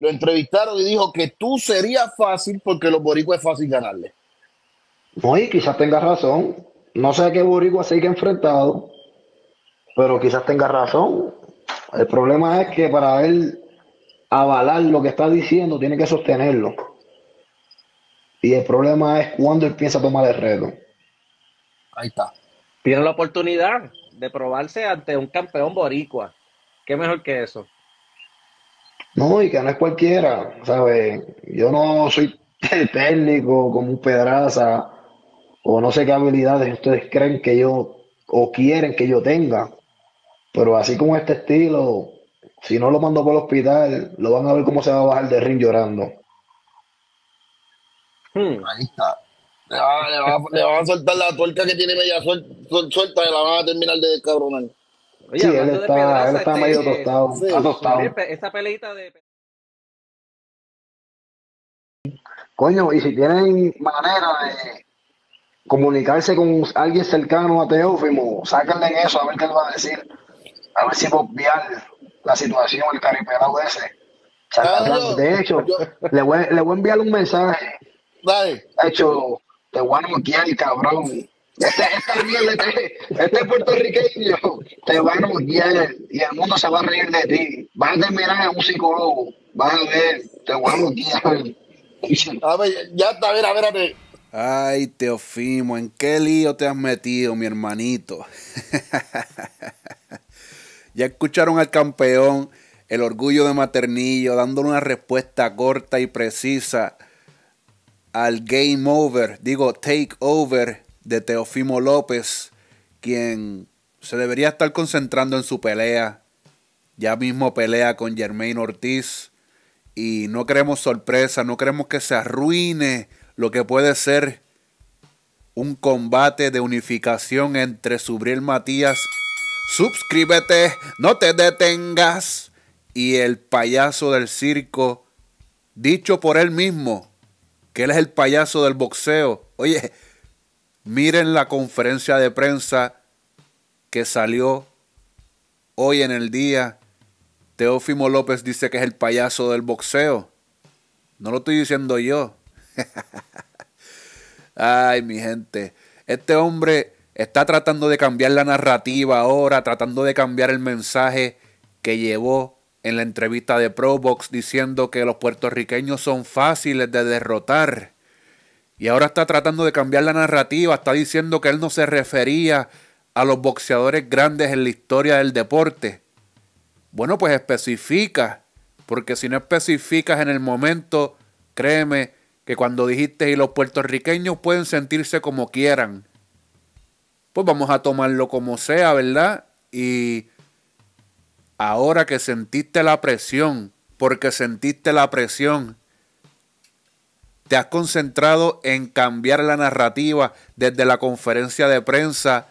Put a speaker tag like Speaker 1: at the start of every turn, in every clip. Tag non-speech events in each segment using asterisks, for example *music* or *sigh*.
Speaker 1: lo entrevistaron y dijo que tú serías fácil porque los boricuas es fácil ganarle. Oye, quizás tenga razón. No sé qué boricua se que enfrentado, pero quizás tenga razón. El problema es que para él avalar lo que está diciendo, tiene que sostenerlo. Y el problema es cuando él piensa tomar el reto. Ahí está. Tiene la oportunidad de probarse ante un campeón boricua. ¿Qué mejor que eso? No, y que no es cualquiera, ¿sabes? Yo no soy técnico como un pedraza o no sé qué habilidades ustedes creen que yo o quieren que yo tenga. Pero así como este estilo, si no lo mando por el hospital, lo van a ver cómo se va a bajar de ring llorando. Hmm. Ahí está. Ah, le van, a soltar la tuerca que tiene media suelta, suelta y la van a terminar de descabronar sí, él está, este, medio tostado. Eh, está tostado. peleita de. Coño, y si tienen manera de comunicarse con alguien cercano a Teófimo, sáquenle eso a ver qué le va a decir. A ver si va a obviar la situación, el cariperado ese. de hecho, le, voy, le voy a enviar un mensaje. Dale. De hecho, te voy a el cabrón. Este, es este puertorriqueño te van a noquear y el mundo se va a reír de ti. Vas a terminar a un psicólogo, vas a ver, te van a noquear. A ver, ya está, a ver.
Speaker 2: Ay, Teofimo, ¿en qué lío te has metido, mi hermanito? *laughs* ya escucharon al campeón, el orgullo de Maternillo, dándole una respuesta corta y precisa al game over, digo, take over de Teofimo López, quien se debería estar concentrando en su pelea. Ya mismo pelea con Germain Ortiz. Y no queremos sorpresa, no queremos que se arruine lo que puede ser un combate de unificación entre Subriel Matías. Suscríbete, no te detengas. Y el payaso del circo, dicho por él mismo, que él es el payaso del boxeo. Oye, Miren la conferencia de prensa que salió hoy en el día. Teófimo López dice que es el payaso del boxeo. No lo estoy diciendo yo. *laughs* Ay, mi gente. Este hombre está tratando de cambiar la narrativa ahora, tratando de cambiar el mensaje que llevó en la entrevista de Probox diciendo que los puertorriqueños son fáciles de derrotar. Y ahora está tratando de cambiar la narrativa, está diciendo que él no se refería a los boxeadores grandes en la historia del deporte. Bueno, pues especifica, porque si no especificas en el momento, créeme que cuando dijiste y los puertorriqueños pueden sentirse como quieran, pues vamos a tomarlo como sea, ¿verdad? Y ahora que sentiste la presión, porque sentiste la presión te has concentrado en cambiar la narrativa desde la conferencia de prensa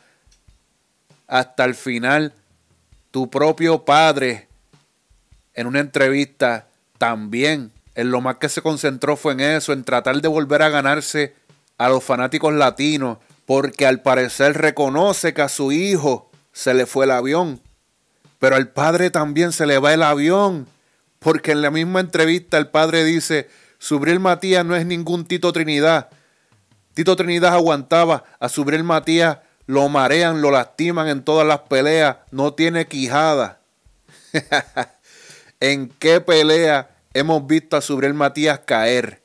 Speaker 2: hasta el final. Tu propio padre en una entrevista también, en lo más que se concentró fue en eso, en tratar de volver a ganarse a los fanáticos latinos, porque al parecer reconoce que a su hijo se le fue el avión, pero al padre también se le va el avión, porque en la misma entrevista el padre dice, Subriel Matías no es ningún Tito Trinidad. Tito Trinidad aguantaba. A Subriel Matías lo marean, lo lastiman en todas las peleas. No tiene quijada. *laughs* ¿En qué pelea hemos visto a Subriel Matías caer?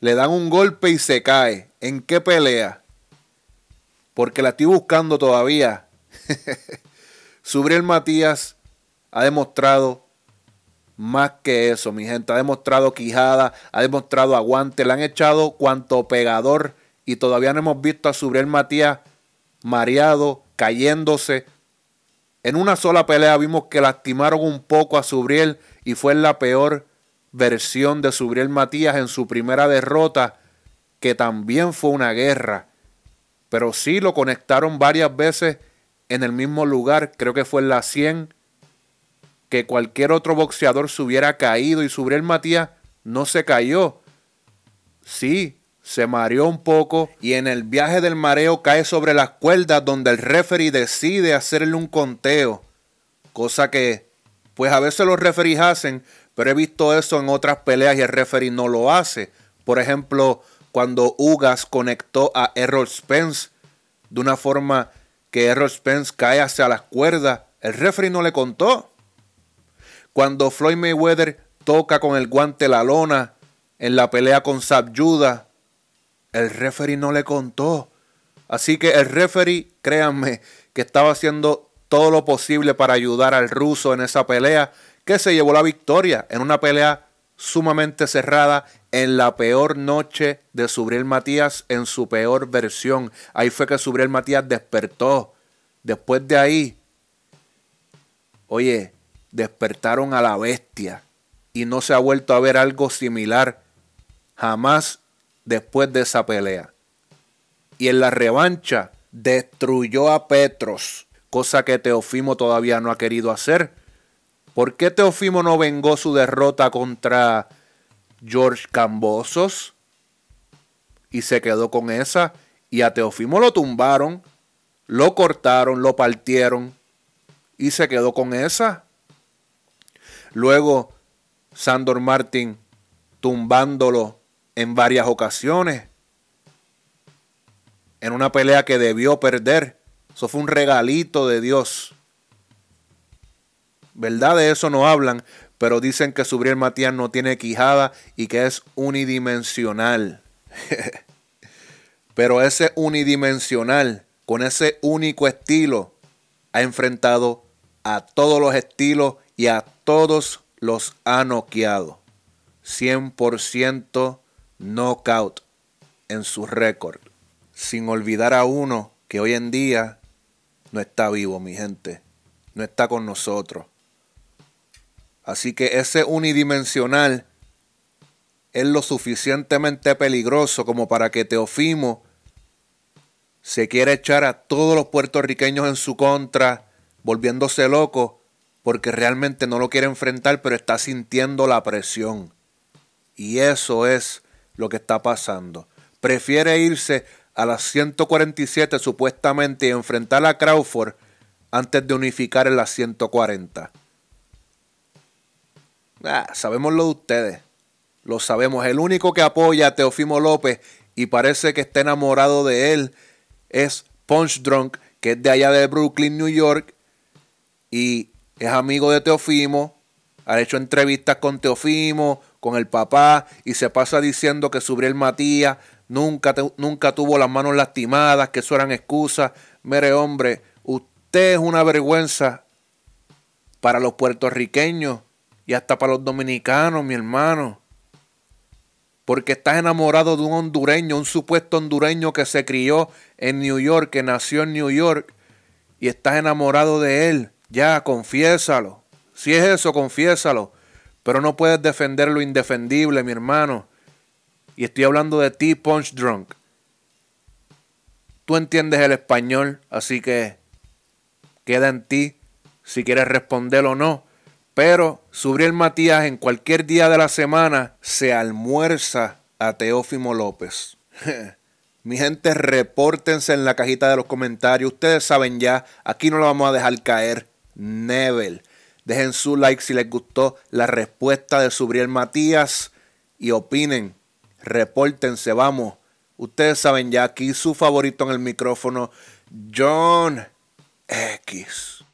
Speaker 2: Le dan un golpe y se cae. ¿En qué pelea? Porque la estoy buscando todavía. *laughs* Subriel Matías ha demostrado más que eso, mi gente. Ha demostrado quijada, ha demostrado aguante, le han echado cuanto pegador y todavía no hemos visto a Subriel Matías mareado, cayéndose. En una sola pelea vimos que lastimaron un poco a Subriel y fue la peor versión de Subriel Matías en su primera derrota, que también fue una guerra. Pero sí lo conectaron varias veces en el mismo lugar, creo que fue en la 100 que cualquier otro boxeador se hubiera caído y sobre el Matías no se cayó. Sí, se mareó un poco y en el viaje del mareo cae sobre las cuerdas donde el referee decide hacerle un conteo. Cosa que, pues a veces los referees hacen, pero he visto eso en otras peleas y el referee no lo hace. Por ejemplo, cuando Ugas conectó a Errol Spence de una forma que Errol Spence cae hacia las cuerdas, el referee no le contó. Cuando Floyd Mayweather toca con el guante la lona en la pelea con Sabyuda, el referee no le contó. Así que el referee, créanme, que estaba haciendo todo lo posible para ayudar al ruso en esa pelea, que se llevó la victoria en una pelea sumamente cerrada en la peor noche de Subriel Matías en su peor versión. Ahí fue que Subriel Matías despertó. Después de ahí, oye, despertaron a la bestia y no se ha vuelto a ver algo similar jamás después de esa pelea. Y en la revancha destruyó a Petros, cosa que Teofimo todavía no ha querido hacer. ¿Por qué Teofimo no vengó su derrota contra George Cambosos? Y se quedó con esa. Y a Teofimo lo tumbaron, lo cortaron, lo partieron. Y se quedó con esa. Luego, Sandor Martin tumbándolo en varias ocasiones. En una pelea que debió perder. Eso fue un regalito de Dios. ¿Verdad? De eso no hablan. Pero dicen que Subriel Matías no tiene quijada y que es unidimensional. *laughs* pero ese unidimensional, con ese único estilo, ha enfrentado a todos los estilos y a todos los ha noqueado. 100% knockout en su récord. Sin olvidar a uno que hoy en día no está vivo, mi gente. No está con nosotros. Así que ese unidimensional es lo suficientemente peligroso como para que Teofimo se quiera echar a todos los puertorriqueños en su contra, volviéndose loco porque realmente no lo quiere enfrentar, pero está sintiendo la presión. Y eso es lo que está pasando. Prefiere irse a las 147 supuestamente y enfrentar a Crawford antes de unificar en las 140. sabemos lo de ustedes. Lo sabemos. El único que apoya a Teofimo López y parece que está enamorado de él es Punch Drunk, que es de allá de Brooklyn, New York. Y es amigo de Teofimo, ha hecho entrevistas con Teofimo, con el papá, y se pasa diciendo que Subriel Matías nunca, nunca tuvo las manos lastimadas, que eso eran excusas. Mere hombre, usted es una vergüenza para los puertorriqueños y hasta para los dominicanos, mi hermano. Porque estás enamorado de un hondureño, un supuesto hondureño que se crió en New York, que nació en New York, y estás enamorado de él. Ya, confiésalo. Si es eso, confiésalo. Pero no puedes defender lo indefendible, mi hermano. Y estoy hablando de ti, Punch Drunk. Tú entiendes el español, así que queda en ti si quieres responder o no. Pero Subriel Matías en cualquier día de la semana se almuerza a Teófimo López. *laughs* Mi gente, repórtense en la cajita de los comentarios. Ustedes saben ya, aquí no lo vamos a dejar caer. Nevel. Dejen su like si les gustó la respuesta de Subriel Matías y opinen, repórtense, vamos. Ustedes saben ya aquí su favorito en el micrófono, John X.